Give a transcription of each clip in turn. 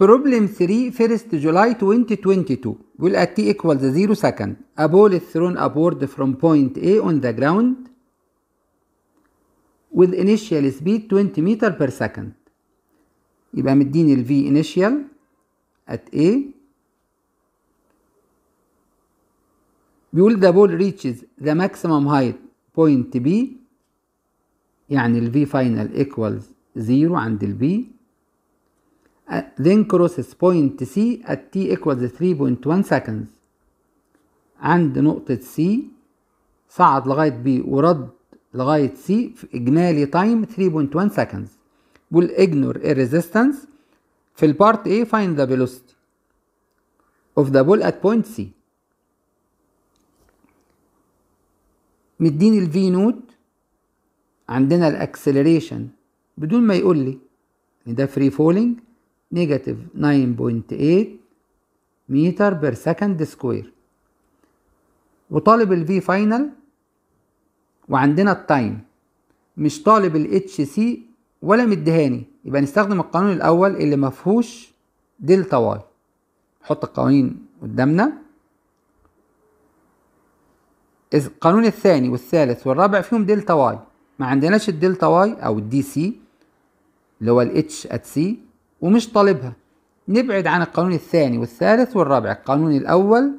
problem 3 1 st July 2022 will at t equals 0 second a ball is thrown upward from point A on the ground with initial speed 20 meter per second يبقى مديني ال V initial at A بيقول the ball reaches the maximum height point B يعني ال V final equals 0 عند ال B then crosses point C at t equals 3.1 seconds عند نقطة C صعد لغاية B ورد لغاية C في إجمالي تايم 3.1 seconds بقول ignore resistance في البارت A find the velocity of the ball at point C مديني الفي نوت عندنا الاكسلريشن بدون ما يقول لي ده فري فولينج نيجاتيف 9.8 متر بير سكند سكوير وطالب الفي فاينل وعندنا التايم مش طالب الاتش سي ولا مديهاني يبقى نستخدم القانون الاول اللي ما فيهوش دلتا واي نحط القوانين قدامنا القانون الثاني والثالث والرابع فيهم دلتا واي ما عندناش الدلتا واي او الدي سي اللي هو الاتش ات سي ومش طالبها نبعد عن القانون الثاني والثالث والرابع القانون الأول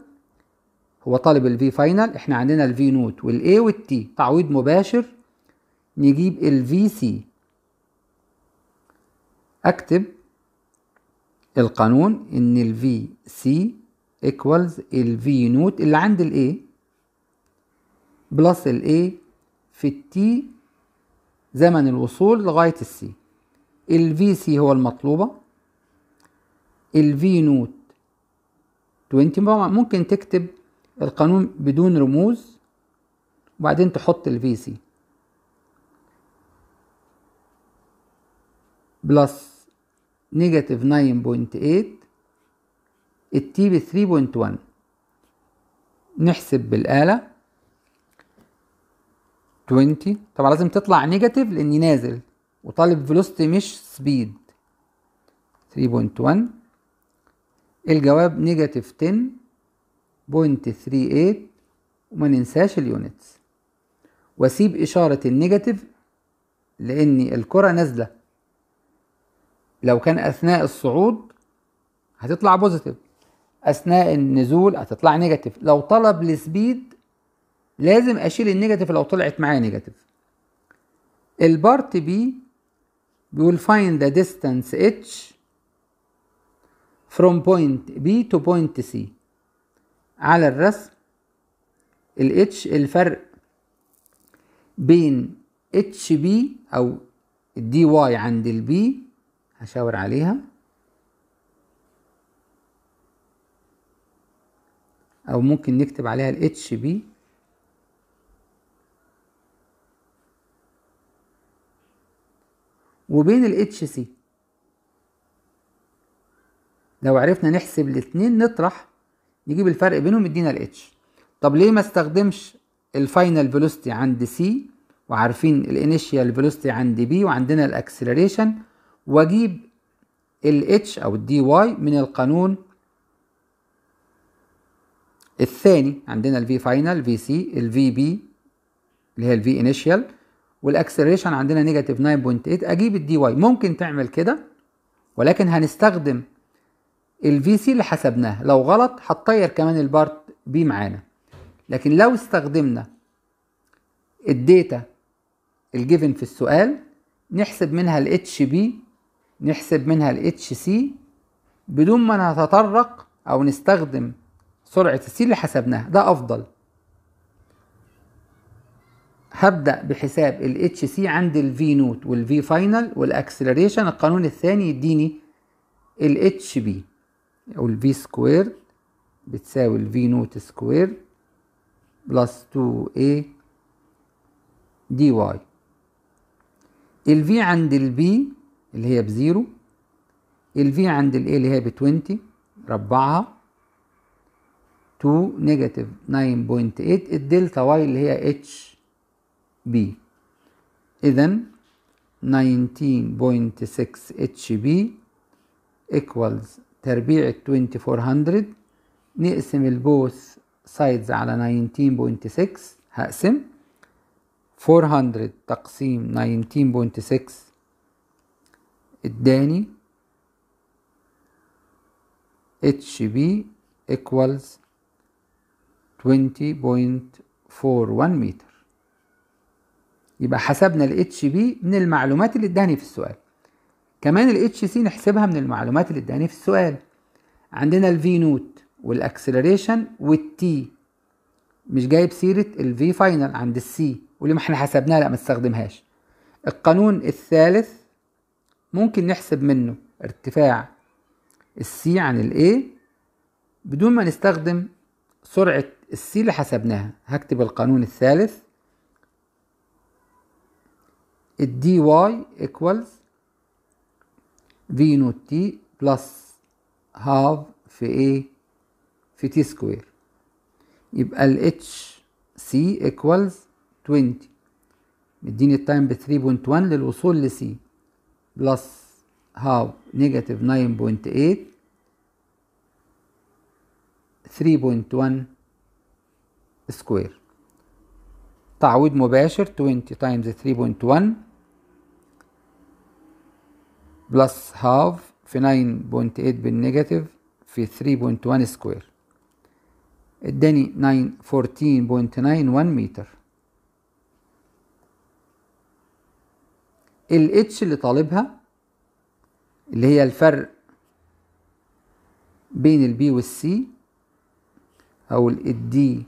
هو طالب الفي فاينل احنا عندنا الفي نوت والاي والتي تعويض مباشر نجيب الفي سي اكتب القانون ان الفي سي ايكوالز الفي نوت اللي عند الاي بلس الاي في التي زمن الوصول لغاية السي الفي سي هو المطلوبة الفي نوت 20 ممكن تكتب القانون بدون رموز وبعدين تحط الفي سي بلس نيجاتيف 9.8 التي ب 3.1 نحسب بالآلة 20 طبعا لازم تطلع نيجاتيف لأني نازل وطالب فيلوستي مش سبيد 3.1 الجواب نيجاتيف 10.38 وما ننساش اليونتس واسيب اشارة النيجاتيف لان الكرة نازلة لو كان اثناء الصعود هتطلع بوزيتيف اثناء النزول هتطلع نيجاتيف لو طلب لسبيد لازم اشيل النيجاتيف لو طلعت معايا نيجاتيف البارت بي بيقول find the distance h from point B to point C على الرسم ال H الفرق بين HB أو الدي واي عند b هشاور عليها أو ممكن نكتب عليها ال b وبين ال HC لو عرفنا نحسب الاثنين نطرح نجيب الفرق بينهم يدينا ال H طب ليه ما استخدمش الفاينل فيلوستي عند C وعارفين الانيشيال فيلوستي عند B وعندنا الاكسلريشن واجيب ال H او الدي واي من القانون الثاني عندنا الفي فاينل في سي الفي بي اللي هي الفي انيشيال والاكسلريشن عندنا نيجاتيف 9.8 اجيب الدي واي ممكن تعمل كده ولكن هنستخدم الفي سي اللي حسبناه لو غلط هتطير كمان البارت بي معانا لكن لو استخدمنا الداتا الجيفن في السؤال نحسب منها الاتش بي نحسب منها الاتش سي بدون ما نتطرق او نستخدم سرعه السي اللي حسبناها ده افضل هبدأ بحساب ال HC عند ال V نوت وال V فاينل والأكسلريشن القانون الثاني يديني ال HB أو ال V سكوير بتساوي ال V نوت سكوير بلس 2A دي واي ال V عند ال B اللي هي بزيرو ال V عند ال A اللي هي ب 20 ربعها 2 نيجاتيف 9.8 الدلتا واي اللي هي اتش بي إذا 19.6 HB equals تربيع 2400 نقسم البوث سايدز على 19.6 هقسم 400 تقسيم 19.6 اداني HB equals 20.41 متر يبقى حسبنا ال بي من المعلومات اللي اداني في السؤال كمان ال سي نحسبها من المعلومات اللي اداني في السؤال عندنا ال V نوت والاكسلريشن والتي مش جايب سيرة ال V فاينل عند السي واللي ما احنا حسبناها لا ما استخدمهاش القانون الثالث ممكن نحسب منه ارتفاع السي عن الاي بدون ما نستخدم سرعة السي اللي حسبناها هكتب القانون الثالث الدي واي ايكوالز في نوت تي بلس هاف في ايه في تي سكوير يبقى الاتش سي ايكوالز 20 مديني التايم ب 3.1 للوصول لسي بلس هاف نيجاتيف 9.8 3.1 سكوير تعويض مباشر 20 تايمز 3.1 بلس هاف في 9.8 بالنيجاتيف في 3.1 سكوير اداني 9 14.91 متر الاتش اللي طالبها اللي هي الفرق بين البي والسي او الدي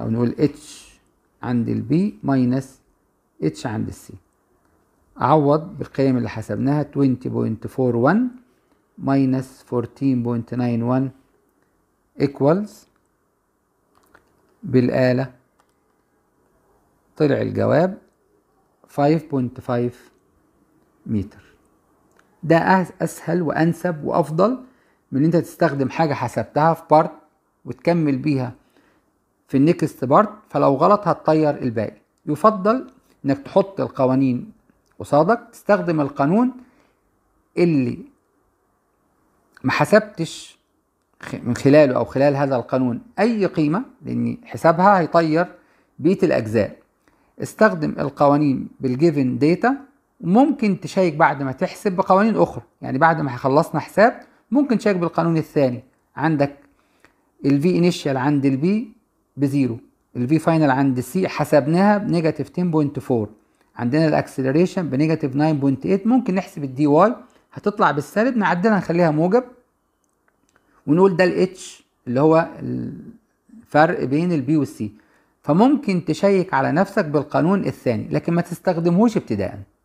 او نقول اتش عند البي ماينس اتش عند السي عوض بالقيم اللي حسبناها 20.41 minus 14.91 equals بالآلة طلع الجواب 5.5 متر ده أسهل وأنسب وأفضل من أنت تستخدم حاجة حسبتها في بارت وتكمل بيها في النكست بارت فلو غلط هتطير الباقي يفضل انك تحط القوانين قصادك تستخدم القانون اللي ما حسبتش من خلاله او خلال هذا القانون اي قيمه لان حسابها هيطير بقيه الاجزاء استخدم القوانين بالجيفن داتا وممكن تشيك بعد ما تحسب بقوانين اخرى يعني بعد ما خلصنا حساب ممكن تشيك بالقانون الثاني عندك الفي انيشال عند البي بزيرو الفي فاينل عند السي حسبناها بنيجاتيف 10.4 عندنا الاكسلريشن بنيجاتيف 9.8 ممكن نحسب الدي واي هتطلع بالسالب نعدلها نخليها موجب ونقول ده الاتش اللي هو الفرق بين البي والسي فممكن تشيك على نفسك بالقانون الثاني لكن ما تستخدمهوش ابتداءً